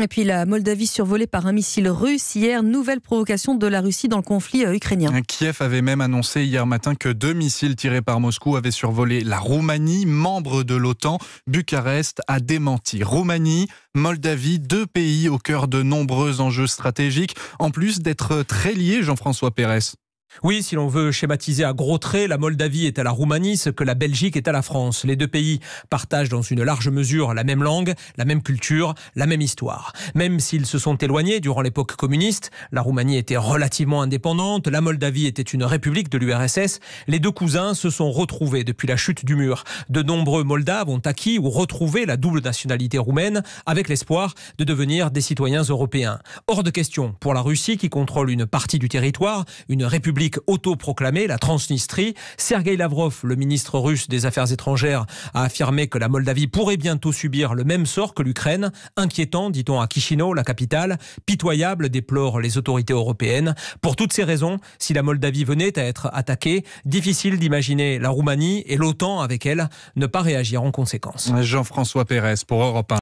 Et puis la Moldavie survolée par un missile russe hier, nouvelle provocation de la Russie dans le conflit euh, ukrainien. Kiev avait même annoncé hier matin que deux missiles tirés par Moscou avaient survolé la Roumanie, membre de l'OTAN. Bucarest a démenti. Roumanie, Moldavie, deux pays au cœur de nombreux enjeux stratégiques, en plus d'être très liés, Jean-François Pérez. Oui, si l'on veut schématiser à gros traits, la Moldavie est à la Roumanie ce que la Belgique est à la France. Les deux pays partagent dans une large mesure la même langue, la même culture, la même histoire. Même s'ils se sont éloignés durant l'époque communiste, la Roumanie était relativement indépendante, la Moldavie était une république de l'URSS, les deux cousins se sont retrouvés depuis la chute du mur. De nombreux Moldaves ont acquis ou retrouvé la double nationalité roumaine avec l'espoir de devenir des citoyens européens. Hors de question pour la Russie qui contrôle une partie du territoire, une république autoproclamée, la Transnistrie. Sergei Lavrov, le ministre russe des Affaires étrangères, a affirmé que la Moldavie pourrait bientôt subir le même sort que l'Ukraine. Inquiétant, dit-on à Chisinau, la capitale, pitoyable, déplorent les autorités européennes. Pour toutes ces raisons, si la Moldavie venait à être attaquée, difficile d'imaginer la Roumanie et l'OTAN avec elle ne pas réagir en conséquence. Jean-François Pérez pour Europe